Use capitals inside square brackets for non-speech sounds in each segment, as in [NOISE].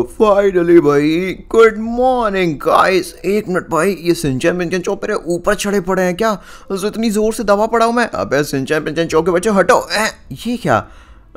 Finally भाई good morning guys एक minute भाई ये सिंचन पिंचन चौक मेरे ऊपर चढ़े पड़े हैं क्या तो इतनी ज़ोर से दबा पड़ा हूँ मैं अबे सिंचन पिंचन चौक के बच्चे हटो ए, ये क्या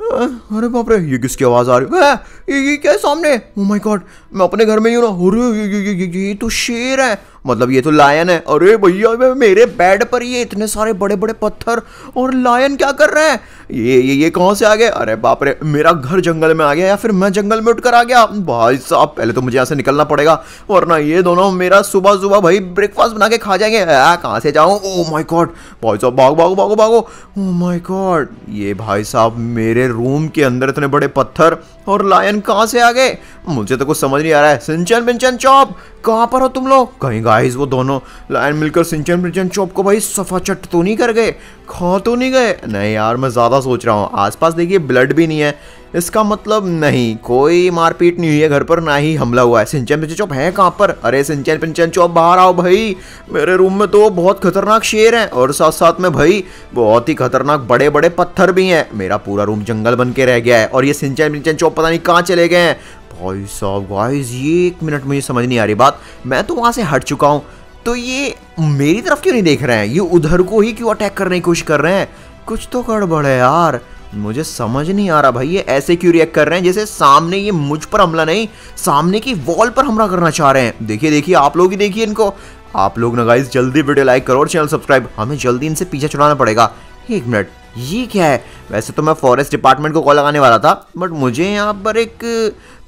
अं, अरे बाप रे ये किसकी आवाज़ आ रही है ये, ये क्या है सामने ओ माय गॉड मैं अपने घर में ही हूँ ना अरे ये, ये, ये, ये तो शेर है मतलब ये तो लायन है अरे भैया मेरे बेड पर ये इतने सारे बड़े बड़े पत्थर और लायन क्या कर रहे हैं ये ये ये कहाँ से आ गए अरे बाप रे मेरा घर जंगल में आ गया या फिर मैं जंगल में उठकर आ गया भाई साहब पहले तो मुझे यहाँ से निकलना पड़ेगा वरना ये दोनों मेरा सुबह सुबह भाई ब्रेकफास्ट बना के खा जाएंगे कहाँ से जाऊँ ओ माई गॉड भाई साहब भागो भागो भागो भागो ओ माई गॉड ये भाई साहब मेरे रूम के अंदर इतने बड़े पत्थर और लायन कहाँ से आ गए मुझे तो कुछ समझ नहीं आ रहा है सिंचन बिंचन चौप कहाँ पर हो तुम लोग कहीं गाइस वो दोनों लाइन मिलकर सिंचन प्रिंचन चौप को भाई सफा चट तो नहीं कर गए खा तो नहीं गए नहीं यार मैं ज़्यादा सोच रहा हूँ आसपास देखिए ब्लड भी नहीं है इसका मतलब नहीं कोई मारपीट नहीं हुई है घर पर ना ही हमला हुआ है सिंचन पिंचन चौप है कहाँ पर अरे सिंचन पिंचन चौप बाहर आओ भाई मेरे रूम में तो बहुत खतरनाक शेर है और साथ साथ में भाई बहुत ही खतरनाक बड़े बड़े पत्थर भी हैं मेरा पूरा रूम जंगल बन के रह गया है और ये सिंचन पिंचन चौप पता नहीं कहाँ चले गए हैं भाई साहब गाइस ये एक मिनट मुझे समझ नहीं आ रही बात मैं तो वहाँ से हट चुका हूँ तो ये मेरी तरफ क्यों नहीं देख रहे हैं ये उधर को ही क्यों अटैक करने की कोशिश कर रहे हैं कुछ तो गड़बड़ है यार मुझे समझ नहीं आ रहा भाई ये ऐसे क्यों रिएक्ट कर रहे हैं जैसे सामने ये मुझ पर हमला नहीं सामने की वॉल पर हमला करना चाह रहे हैं देखिए देखिए आप लोग ही देखिए इनको आप लोग ना गाइज जल्दी वीडियो लाइक करो और चैनल सब्सक्राइब हमें जल्दी इनसे पीछे छुड़ाना पड़ेगा एक मिनट ये क्या है वैसे तो मैं फॉरेस्ट डिपार्टमेंट को कॉल लगाने वाला था बट मुझे यहाँ पर एक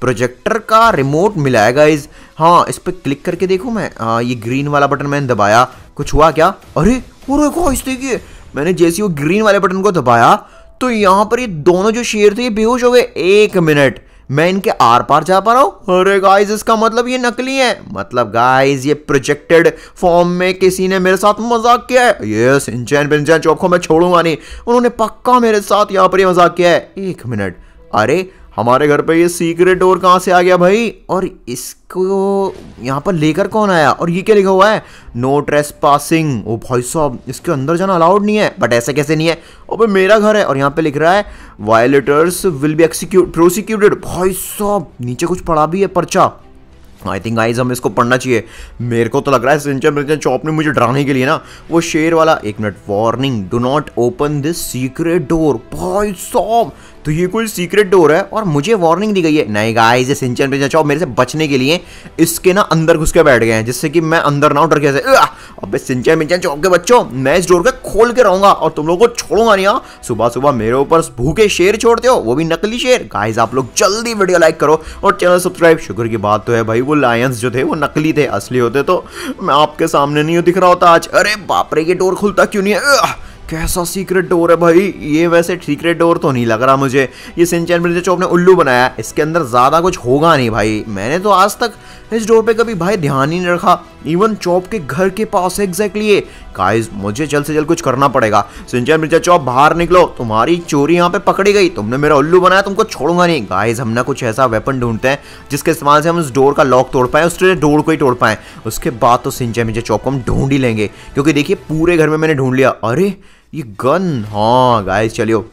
प्रोजेक्टर का रिमोट मिला है गाइज हाँ इस पर क्लिक करके देखो मैं आ, हाँ, ये ग्रीन वाला बटन मैंने दबाया कुछ हुआ क्या अरे अरे गाइस देखिए मैंने जैसे वो ग्रीन वाले बटन को दबाया तो यहाँ पर ये दोनों जो शेर थे ये बेहोश हो गए एक मिनट मैं इनके आर पार जा पा रहा हूँ अरे गाइज इसका मतलब ये नकली है मतलब गाइज ये प्रोजेक्टेड फॉर्म में किसी ने मेरे साथ मजाक किया है यस इंचैन पिंचैन चौक को मैं छोड़ूंगा नहीं उन्होंने पक्का मेरे साथ यहाँ पर ये मजाक किया है एक मिनट अरे हमारे घर पे ये सीक्रेट डोर कहाँ से आ गया भाई और इसको यहाँ पर लेकर कौन आया और ये क्या लिखा हुआ है नो ट्रेस पासिंग ओ भाई साहब इसके अंदर जाना अलाउड नहीं है बट ऐसे कैसे नहीं है ओ भाई मेरा घर है और यहाँ पे लिख रहा है violators will be execute prosecuted भाई साहब नीचे कुछ पड़ा भी है पर्चा आई थिंक आइज हमें इसको पढ़ना चाहिए मेरे को तो लग रहा है सिंचन मिर्चन चौप ने मुझे डराने के लिए ना वो शेर वाला एक minute warning do not open this secret door भाई साहब तो ये कोई सीक्रेट डोर है और मुझे वार्निंग दी गई है नहीं गाइस ये सिंचन पे चाचा मेरे से बचने के लिए इसके ना अंदर घुस के बैठ गए हैं जिससे कि मैं अंदर ना उठर कैसे अब सिंचन मिंचन चौक के बच्चों मैं इस डोर का खोल के रहूंगा और तुम लोग को छोड़ूंगा नहीं यहाँ सुबह सुबह मेरे ऊपर भूखे शेर छोड़ते हो वो भी नकली शेर गाइज आप लोग जल्दी वीडियो लाइक करो और चैनल सब्सक्राइब शुक्र की बात तो है भाई वो लायंस जो थे वो नकली थे असली होते तो मैं आपके सामने नहीं दिख रहा होता आज अरे बापरे ये डोर खुलता क्यों नहीं है कैसा सीक्रेट डोर है भाई ये वैसे सीक्रेट डोर तो नहीं लग रहा मुझे ये सिंचन मिर्जा चौप ने उल्लू बनाया इसके अंदर ज़्यादा कुछ होगा नहीं भाई मैंने तो आज तक इस डोर पे कभी भाई ध्यान ही नहीं रखा इवन चौप के घर के पास एग्जैक्टली ये गाइस मुझे जल्द से जल्द कुछ करना पड़ेगा सिंचन मिर्जा चौप बाहर निकलो तुम्हारी चोरी यहाँ पे पकड़ी गई तुमने मेरा उल्लू बनाया तुमको छोड़ूंगा नहीं गाइज हम ना कुछ ऐसा वेपन ढूंढते हैं जिसके इस्तेमाल से हम उस डोर का लॉक तोड़ पाए उस डोर को ही तोड़ पाए उसके बाद तो सिंचन मिर्जा चौप को हम ढूंढ ही लेंगे क्योंकि देखिए पूरे घर में मैंने ढूंढ लिया अरे ये गन हाँ गाइस चलियो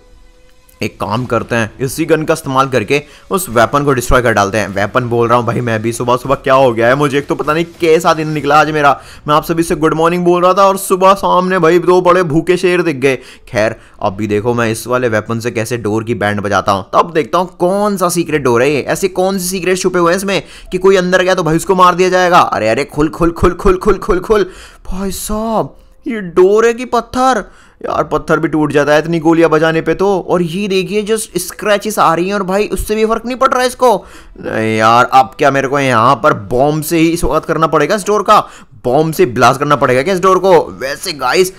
एक काम करते हैं इसी गन का इस्तेमाल करके उस वेपन को डिस्ट्रॉय कर डालते हैं वेपन बोल रहा हूँ भाई मैं भी सुबह सुबह क्या हो गया है मुझे एक तो पता नहीं कैसा दिन निकला आज मेरा मैं आप सभी से गुड मॉर्निंग बोल रहा था और सुबह सामने भाई दो बड़े भूखे शेर दिख गए खैर अब भी देखो मैं इस वाले वेपन से कैसे डोर की बैंड बजाता हूँ तब देखता हूँ कौन सा सीक्रेट डोर है ये ऐसे कौन से सीक्रेट छुपे हुए हैं इसमें कि कोई अंदर गया तो भाई उसको मार दिया जाएगा अरे अरे खुल खुल खुल खुल खुल खुल खुल भाई साहब ये डोर है कि पत्थर यार पत्थर भी टूट जाता है इतनी गोलियां बजाने पे तो और ये देखिए जस्ट स्क्रैचेस आ रही हैं और भाई उससे भी फर्क नहीं पड़ रहा है इसको नहीं यार अब क्या मेरे को यहाँ पर बॉम्ब से ही स्वागत करना पड़ेगा स्टोर का बॉम्ब से ब्लास्ट करना पड़ेगा क्या इस डोर को वैसे गाइस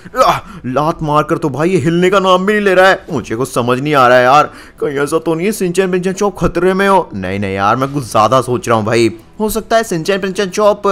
लात मार कर तो भाई ये हिलने का नाम भी नहीं ले रहा है मुझे कुछ समझ नहीं आ रहा है यार कहीं ऐसा तो नहीं है सिंचन पिंचन चौप खतरे में हो नहीं नहीं यार मैं कुछ ज़्यादा सोच रहा हूँ भाई हो सकता है सिंचन पिंचन चौप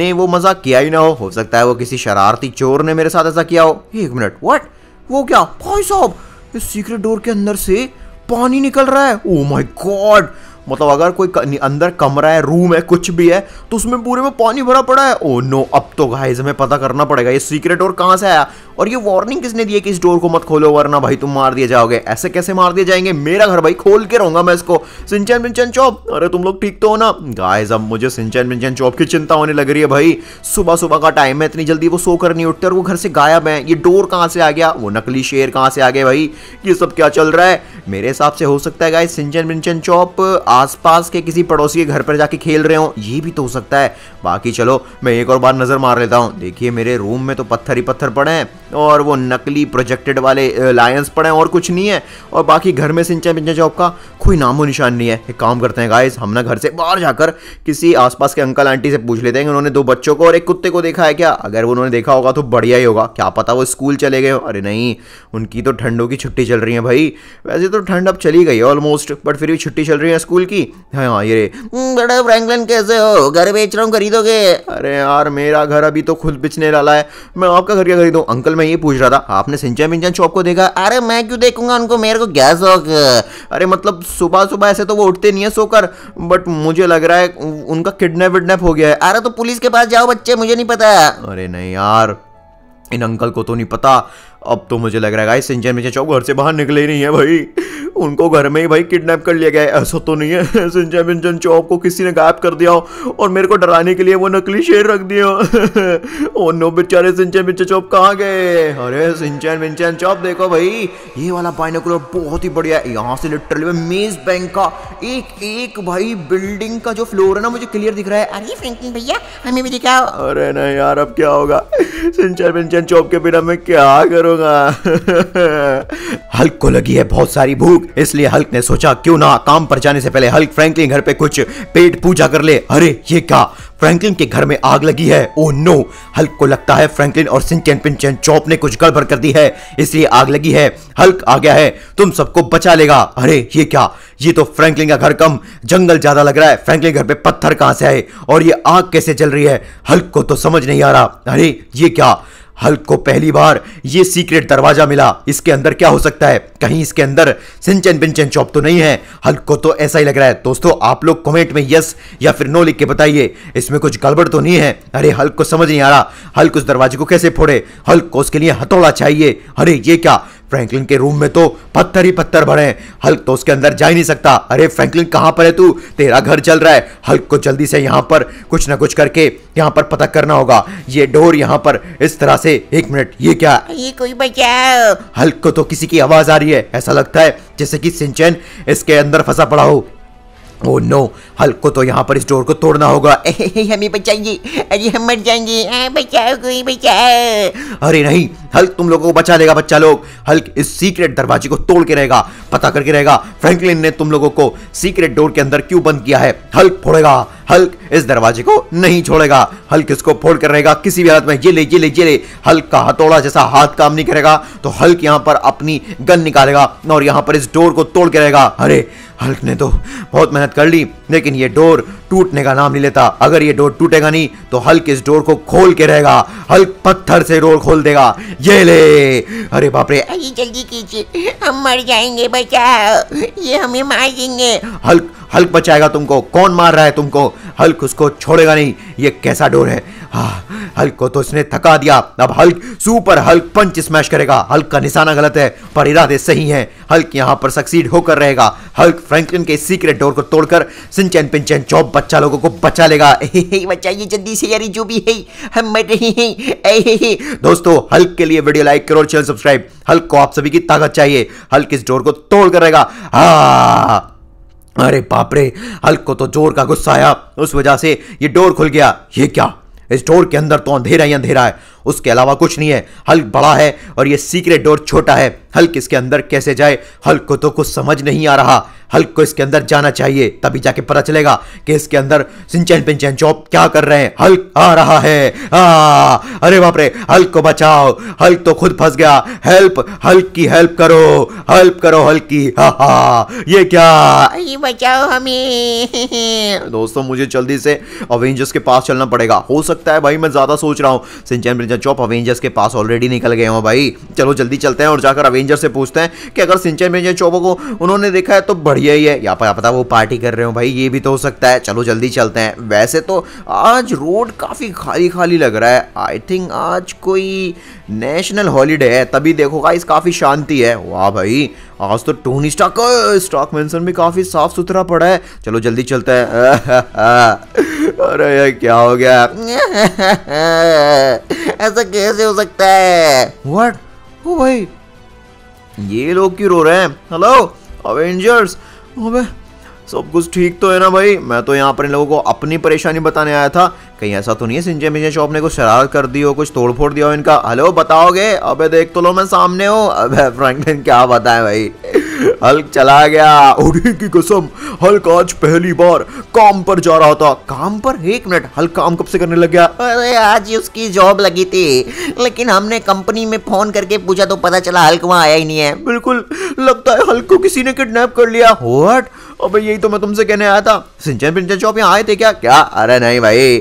ने वो मजाक किया ही ना हो हो सकता है वो किसी शरारती चोर ने मेरे साथ ऐसा किया हो एक मिनट वट वो क्या भाई साहब इस सीक्रेट डोर के अंदर से पानी निकल रहा है ओ माई गॉड मतलब अगर कोई क, अंदर कमरा है रूम है कुछ भी है तो उसमें पूरे में पानी भरा पड़ा है ओ oh नो अब तो गाइस हमें पता करना पड़ेगा ये सीक्रेट डोर कहाँ से आया और ये वार्निंग किसने दी है कि इस डोर को मत खोलो वरना भाई तुम मार दिए जाओगे ऐसे कैसे मार दिए जाएंगे मेरा घर भाई खोल के रहूंगा मैं इसको सिंचन मिंचन चौप अरे तुम लोग ठीक तो हो ना गाइस अब मुझे सिंचन मिंचन चौप की चिंता होने लग रही है भाई सुबह सुबह का टाइम है इतनी जल्दी वो सो कर नहीं उठते और वो घर से गायब है ये डोर कहाँ से आ गया वो नकली शेर कहाँ से आ गए भाई ये सब क्या चल रहा है मेरे हिसाब से हो सकता है गाय सिंचन मिंचन चौप आसपास के किसी पड़ोसी के घर पर जाके खेल रहे हो ये भी तो हो सकता है बाकी चलो मैं एक और बार नज़र मार लेता हूँ देखिए मेरे रूम में तो पत्थर ही पत्थर पड़े हैं और वो नकली प्रोजेक्टेड वाले लायंस पड़े हैं और कुछ नहीं है और बाकी घर में सिंचा पिंचा चौक का कोई नामो निशान नहीं है एक काम करते हैं गाइस हम ना घर से बाहर जाकर किसी आसपास के अंकल आंटी से पूछ लेते हैं कि उन्होंने दो बच्चों को और एक कुत्ते को देखा है क्या अगर उन्होंने देखा होगा तो बढ़िया ही होगा क्या पता वो स्कूल चले गए अरे नहीं उनकी तो ठंडों की छुट्टी चल रही है भाई वैसे तो ठंड अब चली गई है ऑलमोस्ट बट फिर भी छुट्टी चल रही है स्कूल स्कूल की हाँ, हाँ ये हम्म, बड़ा फ्रैंकलिन कैसे हो घर बेच रहा हूँ खरीदोगे अरे यार मेरा घर अभी तो खुद बेचने वाला है मैं आपका घर क्या खरीदूँ अंकल मैं ये पूछ रहा था आपने सिंचन मिंचन शॉप को देखा अरे मैं क्यों देखूंगा उनको मेरे को गैस हो अरे मतलब सुबह सुबह ऐसे तो वो उठते नहीं है सोकर बट मुझे लग रहा है उनका किडनैप विडनैप हो गया है अरे तो पुलिस के पास जाओ बच्चे मुझे नहीं पता अरे नहीं यार इन अंकल को तो नहीं पता अब तो मुझे लग रहा है गाइस सिंचन मिंचन चौक घर से बाहर निकले ही नहीं है भाई उनको घर में ही भाई किडनैप कर लिया गया है ऐसा तो नहीं है [LAUGHS] सिंचन बिंचन चौप को किसी ने गायब कर दिया हो और मेरे को डराने के लिए वो नकली शेर रख दिया हो [LAUGHS] नो बेचारे सिंचन बिंचन चौप कहाँ गए अरे सिंचन बिंचन चौप देखो भाई ये वाला बाइनोकुलर बहुत ही बढ़िया है यहाँ से लिटरली मेज बैंक का एक एक भाई बिल्डिंग का जो फ्लोर है ना मुझे क्लियर दिख रहा है अरे फ्रेंकिन भैया हमें भी दिखाओ अरे ना यार अब क्या होगा सिंचन बिंचन चौप के बिना मैं क्या करूँगा [LAUGHS] हल्को लगी है बहुत सारी भूख इसलिए हल्क ने सोचा क्यों ना काम पर जाने से पहले हल्क फ्रैंकलिन घर पे कुछ पेट पूजा कर ले अरे ये क्या फ्रैंकलिन के घर में आग लगी है ओह oh नो हल्क को लगता है फ्रैंकलिन और सिंचन पिंचन चौप ने कुछ गड़बड़ कर दी है इसलिए आग लगी है हल्क आ गया है तुम सबको बचा लेगा अरे ये क्या ये तो फ्रैंकलिन का घर कम जंगल ज्यादा लग रहा है फ्रैंकलिन घर पे पत्थर कहां से आए और ये आग कैसे चल रही है हल्क को तो समझ नहीं आ रहा अरे ये क्या हल्क को पहली बार ये सीक्रेट दरवाजा मिला इसके अंदर क्या हो सकता है कहीं इसके अंदर सिंचन बिंचन चौप तो नहीं है हल्क को तो ऐसा ही लग रहा है दोस्तों आप लोग कमेंट में यस या फिर नो लिख के बताइए इसमें इसमें कुछ गड़बड़ तो नहीं है अरे हल्क को समझ नहीं आ रहा हल्क उस दरवाजे को कैसे फोड़े हल्क को उसके लिए हथौड़ा चाहिए अरे ये क्या फ्रैंकलिन के रूम में तो पत्थर ही पत्थर भरे हैं हल्क तो उसके अंदर जा ही नहीं सकता अरे फ्रैंकलिन कहाँ पर है तू तेरा घर चल रहा है हल्क को जल्दी से यहाँ पर कुछ ना कुछ करके यहाँ पर पता करना होगा ये डोर यहाँ पर इस तरह से एक मिनट ये क्या ये कोई बचाओ हल्क को तो किसी की आवाज आ रही है ऐसा लगता है जैसे कि सिंचन इसके अंदर फंसा पड़ा हो ओ नो हल्को तो यहाँ पर इस डोर को तोड़ना होगा [LAUGHS] [LAUGHS] हमें बचाइए अरे हम मर जाएंगे हाँ, बचाओ कोई बचाओ अरे नहीं हल्क तुम लोगों को बचा लेगा बच्चा लोग हल्क इस सीक्रेट दरवाजे को तोड़ के रहेगा पता करके रहेगा फ्रैंकलिन ने तुम लोगों को सीक्रेट डोर के अंदर क्यों बंद किया है हल्क फोड़ेगा हल्क इस दरवाजे को नहीं छोड़ेगा हल्क इसको फोड़ कर रहेगा किसी भी हालत में ये ले ये ले ये ले हल्क का हथौड़ा जैसा हाथ काम नहीं करेगा तो हल्क यहाँ पर अपनी गन निकालेगा और यहाँ पर इस डोर को तोड़ के रहेगा अरे हल्क ने तो बहुत मेहनत कर ली लेकिन ये डोर टूटने का नाम नहीं लेता अगर ये डोर टूटेगा नहीं तो हल्क इस डोर को खोल के रहेगा हल्क पत्थर से डोर खोल देगा ये ले अरे बाप रे जल्दी कीजिए हम मर जाएंगे बचाओ ये हमें मार देंगे हल्क हल्क बचाएगा तुमको कौन मार रहा है तुमको हल्क उसको छोड़ेगा नहीं ये कैसा डोर है हाँ, हल्क को तो उसने थका दिया अब Hulk super Hulk punch smash करेगा हल्क का निशाना गलत है पर इरादे सही हैं हल्क यहाँ पर सक्सीड होकर रहेगा हल्क फ्रैंकलिन के सीक्रेट डोर को तोड़कर सिंचन पिंचन चौप बच्चा लोगों को बचा लेगा [LAUGHS] बचाइए जल्दी से यारी जो भी है हम मर रहे हैं [LAUGHS] दोस्तों हल्क के लिए वीडियो लाइक करो चैनल सब्सक्राइब हल्क को आप सभी की ताकत चाहिए हल्क इस डोर को तोड़ कर रहेगा हाँ अरे बाप रे हल्क को तो जोर का गुस्सा आया उस वजह से ये डोर खुल गया ये क्या इस डोर के अंदर तो अंधेरा ही अंधेरा है उसके अलावा कुछ नहीं है हल्क बड़ा है और ये सीक्रेट डोर छोटा है हल्क इसके अंदर कैसे जाए हल्क को तो कुछ समझ नहीं आ रहा हल्क को इसके अंदर जाना चाहिए तभी जाके पता चलेगा कि इसके अंदर सिंचन पिंचन चौप क्या कर रहे हैं हल्क आ रहा है आ, अरे बाप रे हल्क को बचाओ हल्क तो खुद फंस गया हेल्प हल्क की हेल्प करो हेल्प करो हल्क की हा हा ये क्या ये बचाओ हमें [LAUGHS] दोस्तों मुझे जल्दी से अवेंजर्स के पास चलना पड़ेगा हो सकता है भाई मैं ज्यादा सोच रहा हूँ सिंचन पिंचन रेंजर चौप अवेंजर्स के पास ऑलरेडी निकल गए हो भाई चलो जल्दी चलते हैं और जाकर अवेंजर से पूछते हैं कि अगर सिंचन रेंजर चॉपो को उन्होंने देखा है तो बढ़िया ही है या पता वो पार्टी कर रहे हो भाई ये भी तो हो सकता है चलो जल्दी चलते हैं वैसे तो आज रोड काफ़ी खाली खाली लग रहा है आई थिंक आज कोई नेशनल हॉलीडे है तभी देखो गाइस काफ़ी शांति है वाह भाई आज तो टोनी स्टॉक स्टॉक मेंशन भी काफ़ी साफ सुथरा पड़ा है चलो जल्दी चलते हैं [LAUGHS] अरे ये क्या हो गया [LAUGHS] ऐसा कैसे हो सकता है व्हाट ओ भाई ये लोग क्यों रो रहे हैं हेलो अवेंजर्स अबे सब कुछ ठीक तो है ना भाई मैं तो यहाँ पर इन लोगों को अपनी परेशानी बताने आया था कहीं ऐसा तो नहीं है सिंजे मिंजे शॉप ने कुछ शरारत कर दी हो कुछ तोड़ फोड़ दिया हो इनका हेलो बताओगे अबे देख तो लो मैं सामने हूँ अबे फ्रैंकलिन क्या बताए भाई हल्क चला गया उड़ी की कसम हल्क आज पहली बार काम पर जा रहा था काम पर एक मिनट हल्क काम कब से करने लग गया अरे आज उसकी जॉब लगी थी लेकिन हमने कंपनी में फोन करके पूछा तो पता चला हल्क वहाँ आया ही नहीं है बिल्कुल लगता है हल्क को किसी ने किडनैप कर लिया व्हाट और भाई यही तो मैं तुमसे कहने आया था सिंचन पिंचन चौप यहाँ आए थे क्या क्या अरे नहीं भाई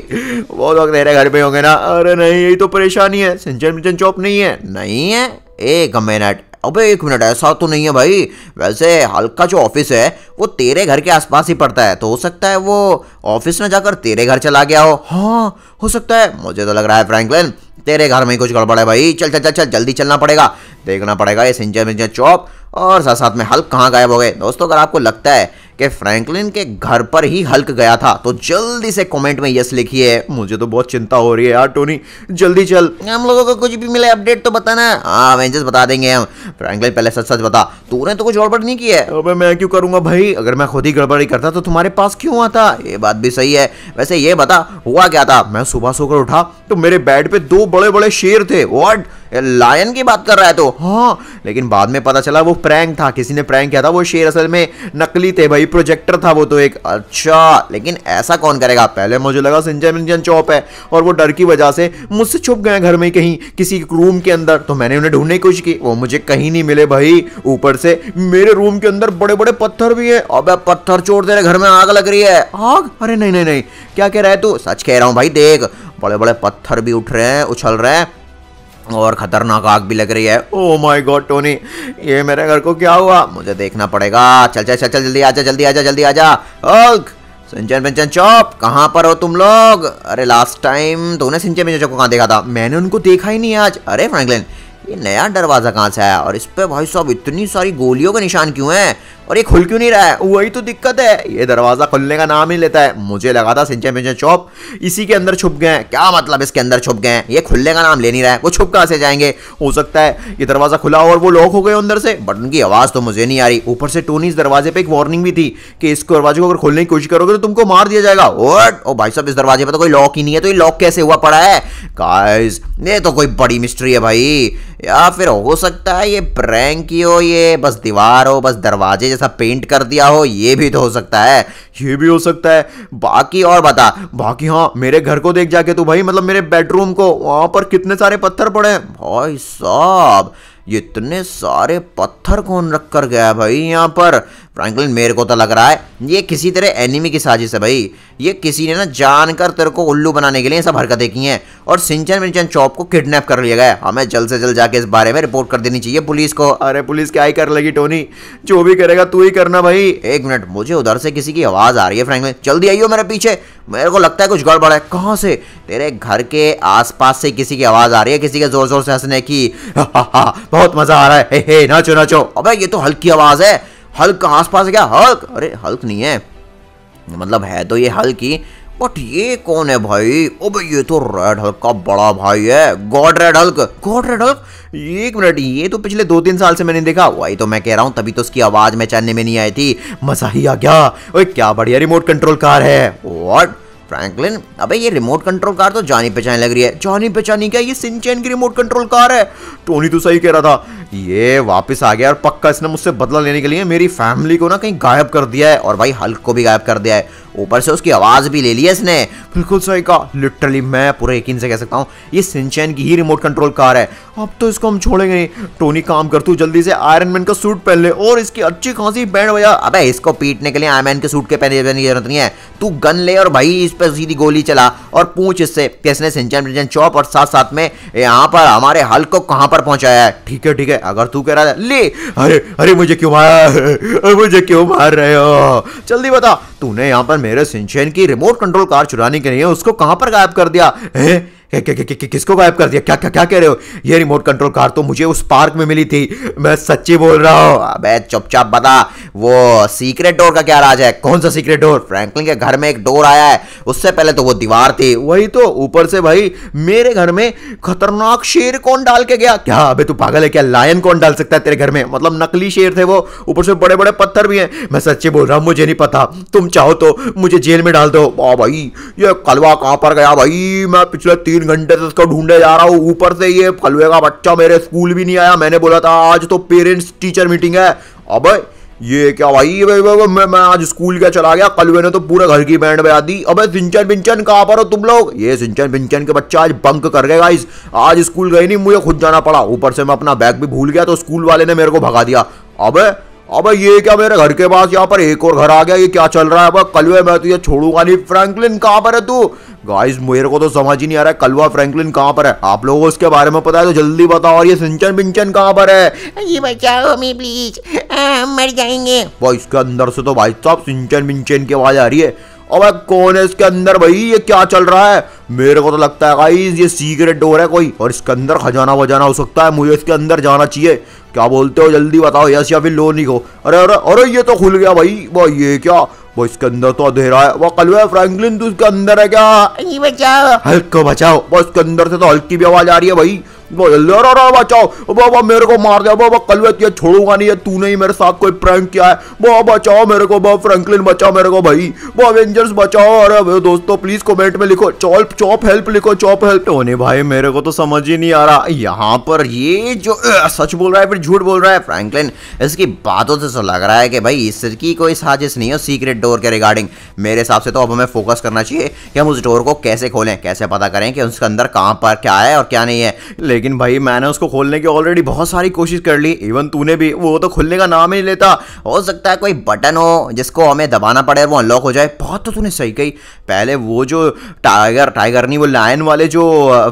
वो लोग तेरे घर पे होंगे ना अरे नहीं यही तो परेशानी है सिंचन पिंचन चौप नहीं है नहीं है एक मिनट अबे एक मिनट ऐसा तो नहीं है भाई वैसे हल्का जो ऑफिस है वो तेरे घर के आसपास ही पड़ता है तो हो सकता है वो ऑफिस में जाकर तेरे घर चला गया हो हाँ हो सकता है मुझे तो लग रहा है फ्रैंकलिन तेरे घर में कुछ गड़बड़ है भाई चल चल चल चल जल्दी चलना पड़ेगा देखना पड़ेगा ये सिंचर मिंचर चौप और साथ साथ में हल्क कहाँ गायब हो गए दोस्तों अगर आपको लगता है कि फ्रैंकलिन के घर पर ही हल्क गया था तो जल्दी से कमेंट में यस लिखिए मुझे तो बहुत चिंता हो रही है यार टोनी जल्दी चल हम लोगों को कुछ भी मिले अपडेट तो बताना हाँ वेंचेस बता देंगे हम फ्रैंकलिन पहले सच सच बता तूने तो कुछ गड़बड़ नहीं किया है अबे मैं क्यों करूंगा भाई अगर मैं खुद ही गड़बड़ी करता तो तुम्हारे पास क्यों आता ये बात भी सही है वैसे ये बता हुआ क्या था मैं सुबह सोकर उठा तो मेरे बेड पे दो बड़े बड़े शेर थे वॉट लायन की बात कर रहा है तो हाँ लेकिन बाद में पता चला वो प्रैंक था किसी ने प्रैंक किया था वो शेर असल में नकली थे भाई प्रोजेक्टर था वो तो एक अच्छा लेकिन ऐसा कौन करेगा पहले मुझे लगा सिंजन मिंजन चौप है और वो डर की वजह से मुझसे छुप गए घर में कहीं किसी रूम के अंदर तो मैंने उन्हें ढूंढने की कोशिश की वो मुझे कहीं नहीं मिले भाई ऊपर से मेरे रूम के अंदर बड़े बड़े पत्थर भी है अब पत्थर छोड़ दे रहे घर में आग लग रही है आग अरे नहीं नहीं नहीं क्या कह रहा है तू सच कह रहा हूँ भाई देख बड़े बड़े पत्थर भी उठ रहे हैं उछल रहे हैं और खतरनाक आग भी लग रही है ओ माय गॉड टोनी ये मेरे घर को क्या हुआ मुझे देखना पड़ेगा चल चल चल चल जल्दी आजा जल्दी आजा जल्दी आजा ओग सिंचन पिंचन चौप कहाँ पर हो तुम लोग अरे लास्ट टाइम तूने सिंचन पिंचन चौप को कहाँ देखा था मैंने उनको देखा ही नहीं आज अरे फ्रैंकलिन ये नया दरवाज़ा कहाँ से आया और इस पर भाई साहब इतनी सारी गोलियों के निशान क्यों हैं और ये खुल क्यों नहीं रहा है वही तो दिक्कत है ये दरवाज़ा खुलने का नाम ही लेता है मुझे लगा था सिंचा मिंचा चौप इसी के अंदर छुप गए हैं क्या मतलब इसके अंदर छुप गए हैं ये खुलने का नाम ले नहीं रहा है वो छुप कहाँ से जाएंगे हो सकता है ये दरवाज़ा खुला और वो लॉक हो गए अंदर से बटन की आवाज़ तो मुझे नहीं आ रही ऊपर से टोनी इस दरवाजे पर एक वार्निंग भी थी कि इस दरवाजे को अगर खोलने की कोशिश करोगे तो तुमको मार दिया जाएगा वट ओ भाई साहब इस दरवाजे पर तो कोई लॉक ही नहीं है तो ये लॉक कैसे हुआ पड़ा है काज ये तो कोई बड़ी मिस्ट्री है भाई या फिर हो सकता है ये प्रैंक ही हो ये बस दीवार हो बस दरवाजे जैसा पेंट कर दिया हो ये भी तो हो सकता है ये भी हो सकता है बाकी और बता बाकी हाँ मेरे घर को देख जाके तू भाई मतलब मेरे बेडरूम को वहाँ पर कितने सारे पत्थर पड़े हैं भाई साहब इतने सारे पत्थर कौन रख कर गया भाई यहाँ पर फ्रैंकलिन मेरे को तो लग रहा है ये किसी तरह एनिमी की साजिश है भाई ये किसी ने ना जानकर तेरे को उल्लू बनाने के लिए सब हरकतें की हैं और सिंचन विंचन चौप को किडनैप कर लिया गया हमें जल्द से जल्द जाके इस बारे में रिपोर्ट कर देनी चाहिए पुलिस को अरे पुलिस क्या ही कर लेगी टोनी जो भी करेगा तू ही करना भाई एक मिनट मुझे उधर से किसी की आवाज़ आ रही है फ्रैंकलिन जल्दी आइयो मेरे पीछे मेरे को लगता है कुछ गड़बड़ है कहाँ से तेरे घर के आसपास से किसी की आवाज़ आ रही है किसी के ज़ोर ज़ोर से हंसने की हा, हा, हा, बहुत मज़ा आ रहा है हे हे नाचो नाचो अबे ये तो हल्की आवाज़ है हल्क कहाँ पास है क्या हल्क अरे हल्क नहीं है मतलब है तो ये हल्क ही बट ये कौन है भाई अब ये तो रेड हल्क का बड़ा भाई है god red Hulk god red Hulk एक मिनट ये तो पिछले दो तीन साल से मैंने देखा वही तो मैं कह रहा हूँ तभी तो उसकी आवाज में चलने में नहीं आई थी मजा ही आ गया ओए क्या बढ़िया रिमोट कंट्रोल कार है व्हाट फ्रैंकलिन अबे ये रिमोट कंट्रोल कार तो जानी पहचान लग रही है जानी पहचानी क्या ये सिंचैन की रिमोट कंट्रोल कार है टोनी तो सही कह रहा था ये वापस आ गया और पक्का इसने मुझसे बदला लेने के लिए मेरी फैमिली को ना कहीं गायब कर दिया है और भाई हल्क को भी गायब कर दिया है ऊपर से उसकी आवाज़ भी ले ली है इसने बिल्कुल सही कहा लिटरली मैं पूरे यकीन से कह सकता हूँ ये सिंचैन की ही रिमोट कंट्रोल कार है अब तो इसको हम छोड़ेंगे नहीं टोनी काम कर तू जल्दी से आयरन मैन का सूट पहन ले और इसकी अच्छी खासी बैंड बजा अब इसको पीटने के लिए आयरन मैन के सूट के पहने की जरूरत नहीं है तू गन ले और भाई इस पर सीधी गोली चला और पूछ इससे कि इसने सिंचन प्रिंचन चौप और साथ साथ में यहाँ पर हमारे हल को कहाँ पर पहुँचाया है ठीक है ठीक है अगर तू कह रहा है ले अरे अरे मुझे क्यों मार [LAUGHS] मुझे क्यों मार रहे हो जल्दी बता तूने यहाँ पर मेरे सिंचेन की रिमोट कंट्रोल कार चुराने के लिए उसको कहां पर गायब कर दिया है किसको गायब कर दिया क्या क्या क्या कह रहे हो ये रिमोट कंट्रोल कार तो मुझे उस पार्क में मिली थी मैं सच्ची बोल रहा हूँ अबे चुपचाप बता वो सीक्रेट डोर का क्या राज है कौन सा सीक्रेट डोर फ्रैंकलिन के घर में एक डोर आया है उससे पहले तो वो दीवार थी वही तो ऊपर से भाई मेरे घर में खतरनाक शेर कौन डाल के गया क्या अबे तू पागल है क्या लायन कौन डाल सकता है तेरे घर में मतलब नकली शेर थे वो ऊपर से बड़े बड़े पत्थर भी हैं मैं सच्ची बोल रहा हूँ मुझे नहीं पता तुम चाहो तो मुझे जेल में डाल दो भाई ये कलवा कहाँ पर गया भाई मैं पिछले तीन तीन घंटे से इसको ढूंढे जा रहा हूँ ऊपर से ये फलवे का बच्चा मेरे स्कूल भी नहीं आया मैंने बोला था आज तो पेरेंट्स टीचर मीटिंग है अब ये क्या भाई ये भाई, भाई, मैं मैं आज स्कूल क्या चला गया कलवे ने तो पूरे घर की बैंड बजा दी अबे सिंचन बिंचन कहाँ पर हो तुम लोग ये सिंचन बिंचन के बच्चा आज बंक कर गए गाइस आज स्कूल गए नहीं मुझे खुद जाना पड़ा ऊपर से मैं अपना बैग भी भूल गया तो स्कूल वाले ने मेरे को भगा दिया अबे अब ये क्या मेरे घर के पास यहाँ पर एक और घर आ गया ये क्या चल रहा है अब कलवे मैं तुझे छोड़ूंगा नहीं फ्रैंकलिन कहाँ पर है तू गाइस मेरे को तो समझ ही नहीं आ रहा है कलवा फ्रैंकलिन कहाँ पर है आप लोगों को उसके बारे में पता है तो जल्दी बताओ और ये सिंचन बिंचन कहाँ पर है जी बचाओ हमें प्लीज मर जाएंगे वो इसके अंदर से तो भाई साहब सिंचन बिंचन की आवाज आ रही है अब कौन है इसके अंदर भाई ये क्या चल रहा है मेरे को तो लगता है गाइस ये सीक्रेट डोर है कोई और इसके अंदर खजाना वजाना हो सकता है मुझे इसके अंदर जाना चाहिए क्या बोलते हो जल्दी बताओ यस या फिर नहीं को अरे अरे अरे ये तो खुल गया भाई वो ये क्या वो इसके अंदर तो अधेरा है वो कलवे फ्रैंकलिन तो इसके अंदर है क्या बचाओ हल्क को बचाओ वो इसके अंदर से तो हल्की भी आवाज आ रही है भाई ले रहा रहा बचाओ बाबा मेरे को मार दिया बाबा कल ये छोड़ूंगा नहीं है तू नहीं मेरे साथ कोई प्रैंक किया है बाबा बचाओ मेरे को बाबा फ्रैंकलिन बचाओ मेरे को भाई वो अवेंजर्स बचाओ अरे दोस्तों प्लीज कमेंट में लिखो चौप चौप हेल्प लिखो चौप हेल्प होने भाई मेरे को तो समझ ही नहीं आ रहा यहाँ पर ये जो सच बोल रहा है फिर झूठ बोल रहा है फ्रेंकलिन इसकी बातों से तो लग रहा है कि भाई इसकी कोई साजिश नहीं हो सीक्रेट डोर के रिगार्डिंग मेरे हिसाब से तो अब हमें फोकस करना चाहिए कि हम उस डोर को कैसे खोलें कैसे पता करें कि उसके अंदर कहाँ पर क्या है और क्या नहीं है लेकिन लेकिन भाई मैंने उसको खोलने की ऑलरेडी बहुत सारी कोशिश कर ली इवन तूने भी वो तो खुलने का नाम ही नहीं लेता हो सकता है कोई बटन हो जिसको हमें दबाना पड़े वो अनलॉक हो जाए बहुत तो तूने सही कही पहले वो जो टाइगर टाइगर नहीं वो लायन वाले जो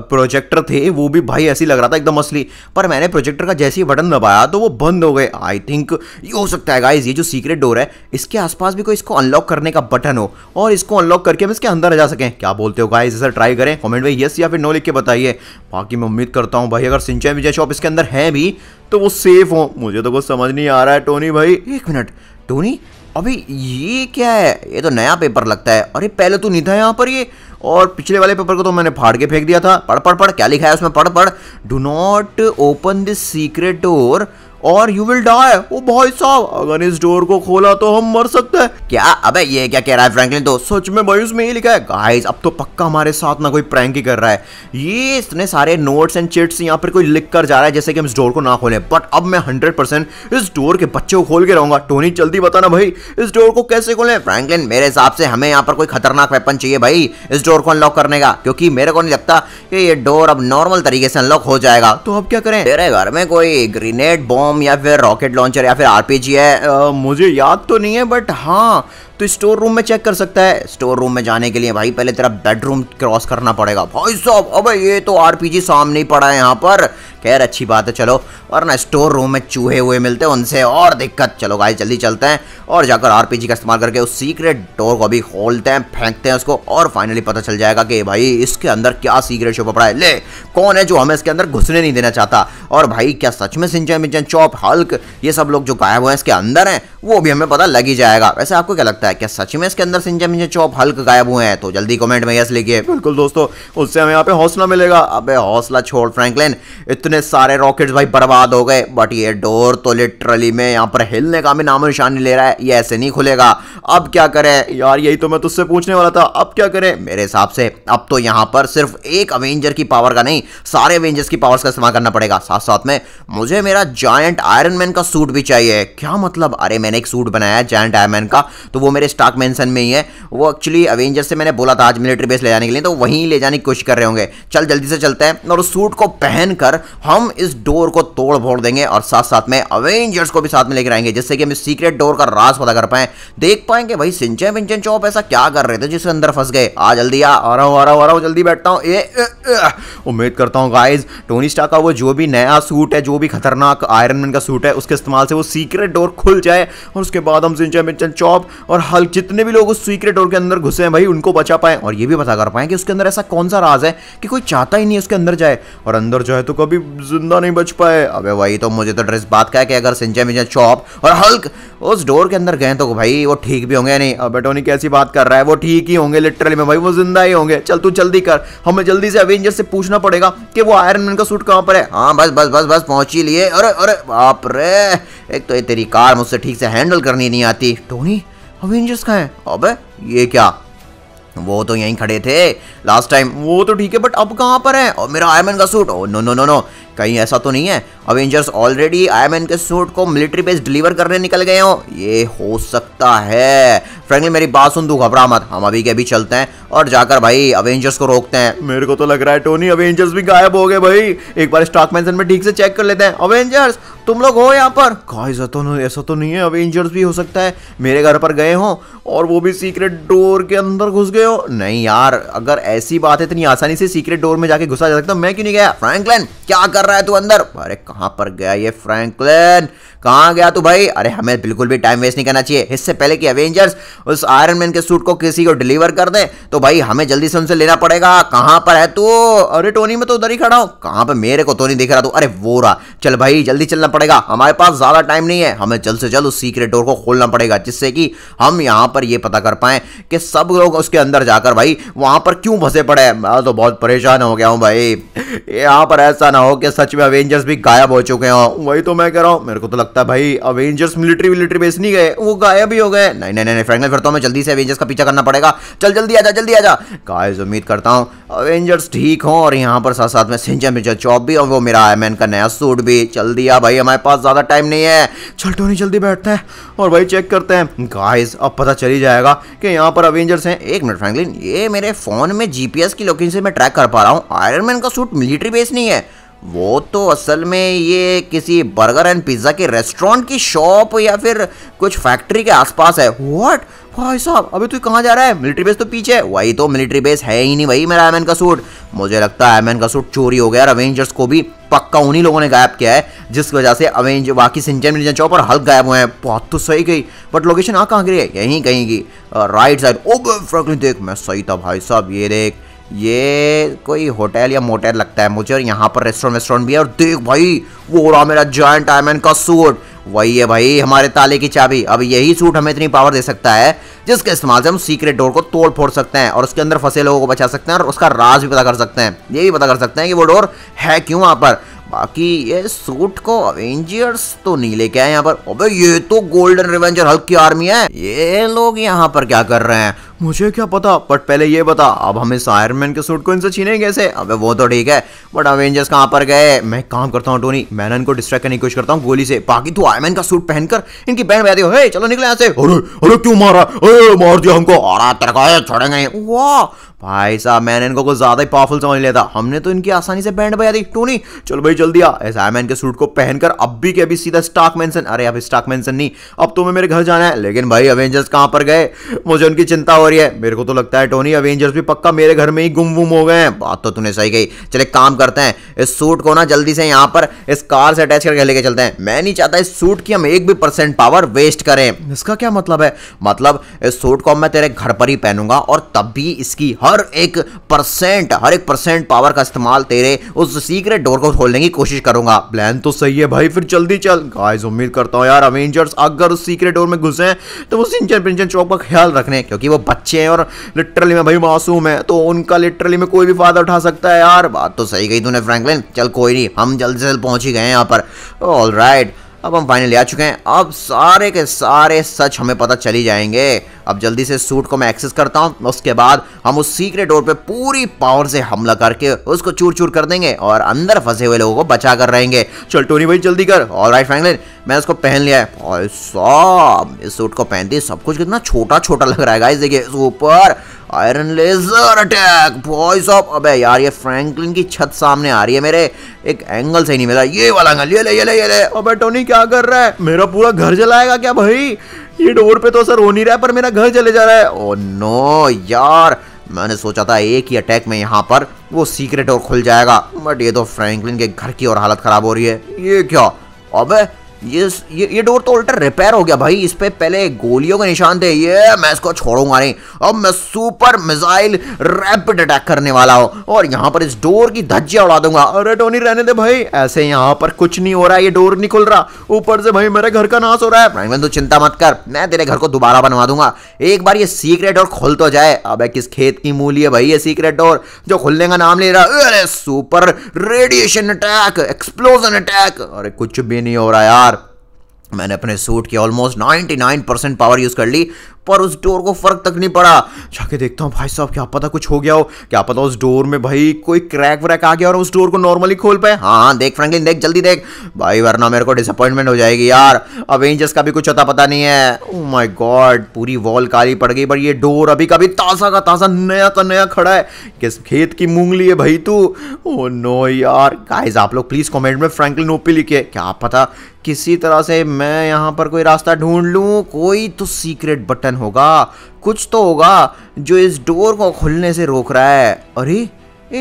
प्रोजेक्टर थे वो भी भाई ऐसे लग रहा था एकदम असली पर मैंने प्रोजेक्टर का जैसे ही बटन दबाया तो वो बंद हो गए आई थिंक ये हो सकता है गाइज ये जो सीक्रेट डोर है इसके आसपास भी कोई इसको अनलॉक करने का बटन हो और इसको अनलॉक करके हम इसके अंदर जा सकें क्या बोलते हो गाइज इसे ट्राई करें कमेंट में यस या फिर नो लिख के बताइए बाकी मैं उम्मीद करता हूँ हूँ भाई अगर सिंचाई विजय शॉप इसके अंदर है भी तो वो सेफ हो मुझे तो कुछ समझ नहीं आ रहा है टोनी भाई एक मिनट टोनी अभी ये क्या है ये तो नया पेपर लगता है अरे पहले तो नहीं था यहाँ पर ये और पिछले वाले पेपर को तो मैंने फाड़ के फेंक दिया था पढ़ पढ़ पढ़ क्या लिखा है उसमें पढ़ पढ़ do not open this secret door और यू विल डाई ओ भाई साहब अगर इस डोर को खोला तो हम मर सकते हैं क्या अबे ये क्या कह रहा है फ्रैंकलिन तो सच में भाई उसमें ये लिखा है गाइस अब तो पक्का हमारे साथ ना कोई प्रैंक ही कर रहा है ये इतने सारे नोट्स एंड चिट्स यहाँ पर कोई लिख कर जा रहा है जैसे कि हम इस डोर को ना खोले बट अब मैं हंड्रेड इस डोर के बच्चे को खोल के रहूंगा टोनी जल्दी बताना भाई इस डोर को कैसे खोले फ्रेंकलिन मेरे हिसाब से हमें यहाँ पर कोई खतरनाक वेपन चाहिए भाई इस डोर को अनलॉक करने का क्योंकि मेरे को नहीं लगता कि ये डोर अब नॉर्मल तरीके से अनलॉक हो जाएगा तो अब क्या करें मेरे घर में कोई ग्रेनेड बॉम्ब बॉम्ब या फिर रॉकेट लॉन्चर या फिर आरपीजी है आ, मुझे याद तो नहीं है बट हाँ तो स्टोर रूम में चेक कर सकता है स्टोर रूम में जाने के लिए भाई पहले तेरा बेडरूम क्रॉस करना पड़ेगा भाई साहब अब ये तो आरपीजी सामने ही पड़ा है यहाँ पर खैर अच्छी बात है चलो और ना स्टोर रूम में चूहे हुए मिलते हैं उनसे और दिक्कत चलो गाइस जल्दी चलते हैं और जाकर आरपीजी का इस्तेमाल करके उस सीक्रेट डोर को भी खोलते हैं फेंकते हैं उसको और फाइनली पता चल जाएगा कि भाई इसके अंदर क्या सीक्रेट छुपा पड़ा है ले कौन है जो हमें इसके अंदर घुसने नहीं देना चाहता और भाई क्या सच में सिंचन मिंचन चौप हल्क ये सब लोग जो गायब हुए हैं इसके अंदर हैं वो भी हमें पता लग ही जाएगा वैसे आपको क्या लगता है है क्या सच में इसके अंदर सिंजा मिंजा चौप हल्क गायब हुए हैं तो जल्दी कमेंट में यस लिखिए बिल्कुल दोस्तों उससे हमें यहाँ पे हौसला मिलेगा अबे हौसला छोड़ फ्रैंकलिन इतने सारे रॉकेट्स भाई बर्बाद हो गए बट ये डोर तो लिटरली में यहाँ पर हिलने का भी नामो निशान ले रहा है ये ऐसे नहीं खुलेगा अब क्या करें यार यही तो मैं तुझसे पूछने वाला था अब क्या करें मेरे हिसाब से अब तो यहाँ पर सिर्फ एक अवेंजर की पावर का नहीं सारे अवेंजर्स की पावर्स का इस्तेमाल करना पड़ेगा साथ साथ में मुझे मेरा जायंट आयरन मैन का सूट भी चाहिए क्या मतलब अरे मैंने एक सूट बनाया है जायंट आयरन मैन का तो वो मेरे स्टॉक मेंशन में ही है वो एक्चुअली अवेंजर से मैंने बोला था आज मिलिट्री बेस ले जाने के लिए तो वहीं ले जाने की कोशिश कर रहे होंगे चल जल्दी से चलते हैं और उस सूट को पहनकर हम इस डोर को तोड़ फोड़ देंगे और साथ साथ में अवेंजर्स को भी साथ में लेकर आएंगे जिससे कि हम सीक्रेट डोर का रास पता कर पाए देख पाएंगे भाई सिंचन विंचन चौप ऐसा क्या कर रहे थे जिससे अंदर फंस गए आ जल्दी आ रहा हूँ आ रहा हूँ आ रहा जल्दी बैठता हूँ उम्मीद करता हूँ गाइज टोनी स्टा का वो जो भी नया सूट है जो भी खतरनाक आयरन मैन का सूट है उसके इस्तेमाल से वो सीक्रेट डोर खुल जाए और उसके बाद हम सिंचन विंचन चौप और और जितने भी लोग उस सीक्रेट डोर के अंदर घुसे हैं भाई उनको बचा पाए और ये भी पता कर पाए कि उसके अंदर ऐसा कौन सा राज है कि कोई चाहता ही नहीं उसके अंदर जाए और अंदर जाए तो कभी जिंदा नहीं बच पाए अबे भाई तो मुझे तो ड्रेस बात का है कि अगर सिंचा मिंचा चौप और हल्क उस डोर के अंदर गए तो भाई वो ठीक भी होंगे नहीं अब टोनी कैसी बात कर रहा है वो ठीक ही होंगे लिटरली में भाई वो जिंदा ही होंगे चल तू जल्दी कर हमें जल्दी से अवेंजर से पूछना पड़ेगा कि वो आयरन मैन का सूट कहाँ पर है हाँ बस बस बस बस पहुंच ही लिए अरे अरे बाप रे एक तो ये तेरी कार मुझसे ठीक से हैंडल करनी नहीं आती टोनी अवेंजर्स कहाँ है अबे ये क्या वो तो यहीं खड़े थे लास्ट टाइम वो तो ठीक है बट अब कहां पर है और मेरा आयमन का suit no no no no कहीं ऐसा तो नहीं है अवेंजर्स ऑलरेडी आयमन के सूट को मिलिट्री बेस डिलीवर करने निकल गए हो ये हो सकता है फ्रेंकलिन मेरी बात सुन तू घबरा मत हम अभी के अभी चलते हैं और जाकर भाई अवेंजर्स को रोकते हैं मेरे को तो लग रहा है टोनी अवेंजर्स भी गायब हो गए भाई एक बार स्टॉक मैं ठीक से चेक कर लेते हैं अवेंजर्स तुम लोग हो यहाँ पर ऐसा तो ऐसा तो नहीं है अवेंजर्स भी हो सकता है मेरे घर पर गए हो और वो भी सीक्रेट डोर के अंदर घुस गए हो नहीं यार अगर ऐसी बात है इतनी आसानी से सीक्रेट डोर में जाके घुसा जा सकता मैं क्यों नहीं गया फ्रैंकलिन क्या कर रहा है तू अंदर अरे कहाँ पर गया ये फ्रैंकलिन कहाँ गया तू भाई अरे हमें बिल्कुल भी टाइम वेस्ट नहीं करना चाहिए इससे पहले कि अवेंजर्स उस आयरन मैन के सूट को किसी को डिलीवर कर दे तो भाई हमें जल्दी से उनसे लेना पड़ेगा कहाँ पर है तू अरे टोनी में तो उधर ही खड़ा हो कहाँ पर मेरे को तो नहीं दिख रहा तू अरे वो रहा चल भाई जल्दी चलना पड़ेगा हमारे पास ज़्यादा टाइम नहीं है हमें जल्द से जल्द उस सीक्रेट डोर को खोलना पड़ेगा जिससे कि हम यहाँ पर ये पता कर पाए कि सब लोग उसके अंदर जाकर भाई वहां पर क्यों फंसे पड़े हैं मैं तो बहुत परेशान हो गया हूँ भाई यहाँ पर ऐसा ना हो कि सच में अवेंजर्स भी गायब हो चुके हों वही तो मैं कह रहा हूँ मेरे को तो लगता लगता भाई अवेंजर्स मिलिट्री विलिट्री बेस नहीं गए वो गायब ही हो गए नहीं नहीं नहीं फ्रैंकलिन फिर तो हमें जल्दी से अवेंजर्स का पीछा करना पड़ेगा चल जल्दी आ जा जल्दी जा गाइस उम्मीद करता हूँ अवेंजर्स ठीक हों और यहाँ पर साथ साथ में सिंचर मिचर चौप भी और वो मेरा आयमैन का नया सूट भी चल दिया भाई हमारे पास ज़्यादा टाइम नहीं है चल टोनी जल्दी बैठते हैं और भाई चेक करते हैं गाइस अब पता चली जाएगा कि यहाँ पर अवेंजर्स हैं एक मिनट फ्रैंकलिन ये मेरे फ़ोन में जीपीएस की लोकेशन से मैं ट्रैक कर पा रहा हूँ आयरन मैन का सूट मिलिट्री बेस नहीं है वो तो असल में ये किसी बर्गर एंड पिज़्ज़ा के रेस्टोरेंट की शॉप या फिर कुछ फैक्ट्री के आसपास है व्हाट भाई साहब अभी तू कहाँ जा रहा है मिलिट्री बेस तो पीछे है वही तो मिलिट्री बेस है ही नहीं वही मेरा एमएन का सूट मुझे लगता है एमएन का सूट चोरी हो गया और अवेंजर्स को भी पक्का उन्हीं लोगों ने गायब किया है जिस वजह से अवेंज बाकी सिंचन मिलिजन चौक पर हल्क गायब हुए हैं बहुत तो सही गई बट लोकेशन आ कहाँ गिरी है यहीं कहीं की राइट साइड ओ फ्रैंकलिन देख मैं सही था भाई साहब ये देख ये कोई होटल या मोटेल लगता है मुझे और यहाँ पर रेस्टोरेंट वेस्टोरेंट भी है और देख भाई वो हो रहा मेरा जॉइंट आयमैन का सूट वही है भाई हमारे ताले की चाबी अब यही सूट हमें इतनी पावर दे सकता है जिसके इस्तेमाल से हम सीक्रेट डोर को तोड़ फोड़ सकते हैं और उसके अंदर फंसे लोगों को बचा सकते हैं और उसका राज भी पता कर सकते हैं ये भी पता कर सकते हैं कि वो डोर है क्यों वहाँ पर बाकी ये सूट को अवेंजर्स तो नहीं लेके आए यहाँ पर अबे ये तो गोल्डन रिवेंजर हल्क की आर्मी है ये लोग यहाँ पर क्या कर रहे हैं मुझे क्या पता बट पहले ये बता अब हम इस आयरन मैन के सूट को इनसे छीने कैसे अबे वो तो ठीक है बट अवेंजर्स कहाँ पर गए मैं काम करता हूँ टोनी मैंने इनको डिस्ट्रैक्ट करने की कोशिश करता हूँ गोली से बाकी तू आयरन मैन का सूट पहनकर इनकी बहन बहती हो चलो निकले यहाँ से अरे अरे क्यों मारा अरे मार दिया हमको छोड़ेंगे वाह भाई साहब मैंने इनको कुछ ज्यादा ही पावरफुल समझ लिया था हमने तो इनकी आसानी से बैंड बजा दी टोनी चलो भाई जल्दी आ इस आयरमैन के सूट को पहनकर अब भी के अभी सीधा स्टार्क मेंशन अरे अब स्टार्क मेंशन नहीं अब तुम्हें मेरे घर जाना है लेकिन भाई अवेंजर्स कहाँ पर गए मुझे उनकी चिंता हो रही है मेरे को तो लगता है टोनी अवेंजर्स भी पक्का मेरे घर में ही गुम वुम हो गए हैं बात तो तूने सही कही चले काम करते हैं इस सूट को ना जल्दी से यहाँ पर इस कार से अटैच करके लेके चलते हैं मैं नहीं चाहता इस सूट की हम एक भी परसेंट पावर वेस्ट करें इसका क्या मतलब है मतलब इस सूट को मैं तेरे घर पर ही पहनूंगा और तब भी इसकी हर एक परसेंट हर एक परसेंट पावर का इस्तेमाल तेरे उस सीक्रेट डोर को खोलने की कोशिश करूंगा प्लान तो सही है भाई फिर जल्दी चल गाइस उम्मीद करता हूँ यार अवेंजर्स अगर उस सीक्रेट डोर में घुसे हैं तो वो सिंचन पिंचन चौक का ख्याल रखने क्योंकि वो बच्चे हैं और लिटरली में भाई मासूम है तो उनका लिटरली में कोई भी फायदा उठा सकता है यार बात तो सही गई तूने फ्रैंकलिन चल कोई नहीं हम जल्द से जल्द पहुंच ही गए हैं यहाँ पर ऑल राइट right. अब हम फाइनली आ चुके हैं अब सारे के सारे सच हमें पता चली जाएंगे अब जल्दी से सूट को मैं एक्सेस करता हूँ उसके बाद हम उस सीक्रेट डोर पे पूरी पावर से हमला करके उसको चूर चूर कर देंगे और अंदर फंसे हुए लोगों को बचा कर रहेंगे चल टोनी भाई जल्दी कर और राइट फ्रैंकलिन मैं उसको पहन लिया है और इस सूट को पहनती सब कुछ कितना छोटा छोटा लग रहा है गाइस देखिए ऊपर iron laser attack voice of अबे यार ये फ्रैंकलिन की छत सामने आ रही है मेरे एक एंगल सही नहीं मिला ये वाला एंगल ये ले ये ले ये ले अबे टोनी क्या कर रहा है मेरा पूरा घर जलाएगा क्या भाई ये डोर पे तो असर हो नहीं रहा है पर मेरा घर जले जा रहा है ओ oh नो यार मैंने सोचा था एक ही अटैक में यहाँ पर वो सीक्रेट और खुल जाएगा बट ये तो फ्रैंकलिन के घर की और हालत खराब हो रही है ये क्या अबे ये ये, ये डोर तो उल्टा रिपेयर हो गया भाई इस पर पहले गोलियों के निशान थे ये मैं इसको छोड़ूंगा नहीं अब मैं सुपर मिसाइल रैपिड अटैक करने वाला हूँ और यहाँ पर इस डोर की धज्जिया उड़ा दूंगा अरे टोनी रहने दे भाई ऐसे यहाँ पर कुछ नहीं हो रहा ये डोर नहीं खुल रहा ऊपर से भाई मेरे घर का नाश हो रहा है मैं तो चिंता मत कर मैं तेरे घर को दोबारा बनवा दूंगा एक बार ये सीक्रेट डोर खुल तो जाए अब किस खेत की मूली है भाई ये सीक्रेट डोर जो खुलने का नाम ले रहा अरे super radiation attack explosion attack अरे कुछ भी नहीं हो रहा यार मैंने अपने सूट की ऑलमोस्ट 99 परसेंट पावर यूज़ कर ली पर उस डोर को फर्क तक नहीं पड़ा जाके देखता हूँ भाई साहब क्या पता कुछ हो गया हो क्या पता उस डोर में भाई कोई क्रैक व्रैक आ गया और उस डोर को नॉर्मली खोल पाए हाँ देख फ्रेंकलिन देख जल्दी देख भाई वरना मेरे को डिसअपॉइंटमेंट हो जाएगी यार अवेंजर्स का भी कुछ अता पता नहीं है माय oh गॉड पूरी वॉल काली पड़ गई पर ये डोर अभी का भी ताजा का ताजा नया का नया खड़ा है किस खेत की मूंगली है भाई तू ओ oh नो यार गाइस आप लोग प्लीज कमेंट में फ्रैंकलिन ओपी लिखिए क्या पता किसी तरह से मैं यहाँ पर कोई रास्ता ढूंढ लूँ कोई तो सीक्रेट बटन होगा कुछ तो होगा जो इस डोर को खुलने से रोक रहा है अरे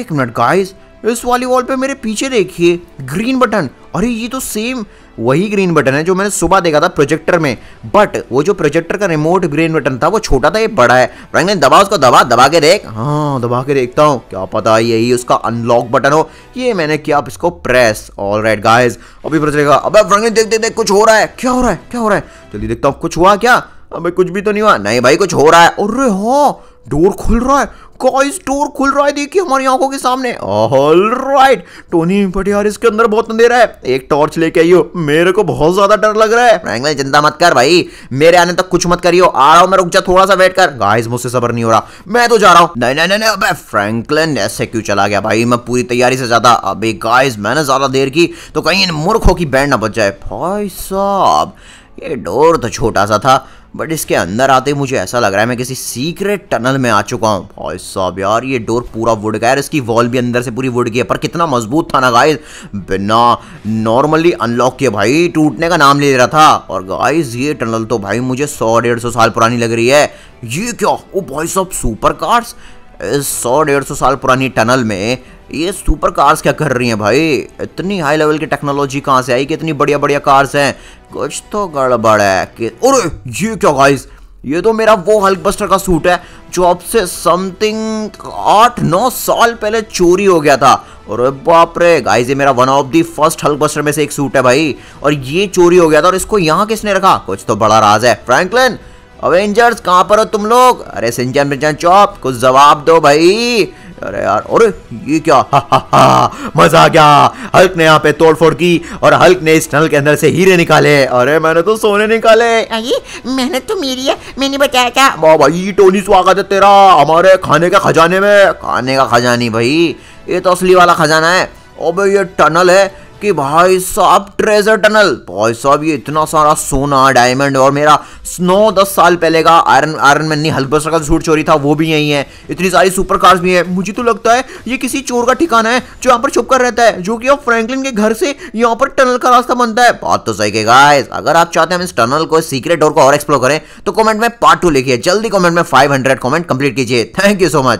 एक मिनट गाइस इस वाली वॉल पे मेरे पीछे देखिए ग्रीन बटन अरे ये तो सेम वही ग्रीन बटन है जो मैंने सुबह देखा था प्रोजेक्टर में बट वो जो प्रोजेक्टर का रिमोट ग्रीन बटन था वो छोटा था ये बड़ा है ने दबा उसको दबा दबा के देख हाँ दबा के देखता हूँ क्या पता यही उसका अनलॉक बटन हो ये मैंने किया आप इसको प्रेस ऑल राइट गाइज अभी पता अब फ्रैंकलिन देख देख देख कुछ हो रहा है क्या हो रहा है क्या हो रहा है जल्दी देखता हूँ कुछ हुआ क्या हमें कुछ भी तो नहीं हुआ नहीं भाई कुछ हो रहा है अरे हाँ डोर खुल रहा है गाइस डोर खुल रहा है देखिए हमारी आंखों के सामने ऑल राइट टोनी बट यार इसके अंदर बहुत अंधेरा है एक टॉर्च लेके आइयो मेरे को बहुत ज्यादा डर लग रहा है फ्रैंक भाई चिंता मत कर भाई मेरे आने तक कुछ मत करियो आ रहा हूं मैं रुक जा थोड़ा सा वेट कर गाइस मुझसे सबर नहीं हो रहा मैं तो जा रहा हूं नहीं नहीं नहीं अबे फ्रैंकलिन ऐसे क्यों चला गया भाई मैं पूरी तैयारी से ज्यादा अबे गाइस मैंने ज्यादा देर की तो कहीं इन मूर्खों की बैंड ना बच जाए भाई साहब ये डोर तो छोटा सा था बट इसके अंदर आते मुझे ऐसा लग रहा है मैं किसी सीक्रेट टनल में आ चुका हूँ भाई साहब यार ये डोर पूरा वुड का यार इसकी वॉल भी अंदर से पूरी वुड की है पर कितना मजबूत था ना गाइज बिना नॉर्मली अनलॉक किए भाई टूटने का नाम ले रहा था और गाइज ये टनल तो भाई मुझे सौ डेढ़ सौ साल पुरानी लग रही है ये क्या ओ भाई साहब सुपर कार्स इस सौ डेढ़ सौ साल पुरानी टनल में ये सुपर कार्स क्या कर रही हैं भाई इतनी हाई लेवल की टेक्नोलॉजी कहाँ से आई कि इतनी बढ़िया बढ़िया कार्स हैं कुछ तो गड़बड़ है कि अरे ये क्या गाइस ये तो मेरा वो हल्क बस्टर का सूट है जो अब से समथिंग आठ नौ साल पहले चोरी हो गया था और बाप रे गाइस ये मेरा one of the first Hulk buster में से एक सूट है भाई और ये चोरी हो गया था और इसको यहाँ किसने रखा कुछ तो बड़ा राज है फ्रैंकलिन अवेंजर्स कहाँ पर हो तुम लोग अरे सिंचन बिंचन चौप कुछ जवाब दो भाई अरे यार अरे ये क्या मजा आ गया हल्क ने यहाँ पे तोड़फोड़ की और हल्क ने इस टनल के अंदर से हीरे निकाले अरे मैंने तो सोने निकाले अरे मेहनत तो मेरी है मैंने बताया क्या वाह भाई टोनी स्वागत है तेरा हमारे खाने के खजाने में खाने का खजानी भाई ये तो असली वाला खजाना है अबे ये टनल है कि भाई साहब ट्रेजर टनल भाई साहब ये इतना सारा सोना डायमंड और मेरा नौ दस साल पहले का आयरन आयरन मैन नहीं हल्बस्टर का झूठ चोरी था वो भी यही है इतनी सारी सुपर कार्स भी है मुझे तो लगता है ये किसी चोर का ठिकाना है जो यहाँ पर छुप कर रहता है जो कि अब फ्रैंकलिन के घर से यहाँ पर टनल का रास्ता बनता है बात तो सही गाइस अगर आप चाहते हैं इस टनल को सीक्रेट डोर को और एक्सप्लोर करें तो कॉमेंट में पार्ट टू लिखिए जल्दी कमेंट में हंड्रेड कमेंट कंप्लीट कीजिए थैंक यू सो मच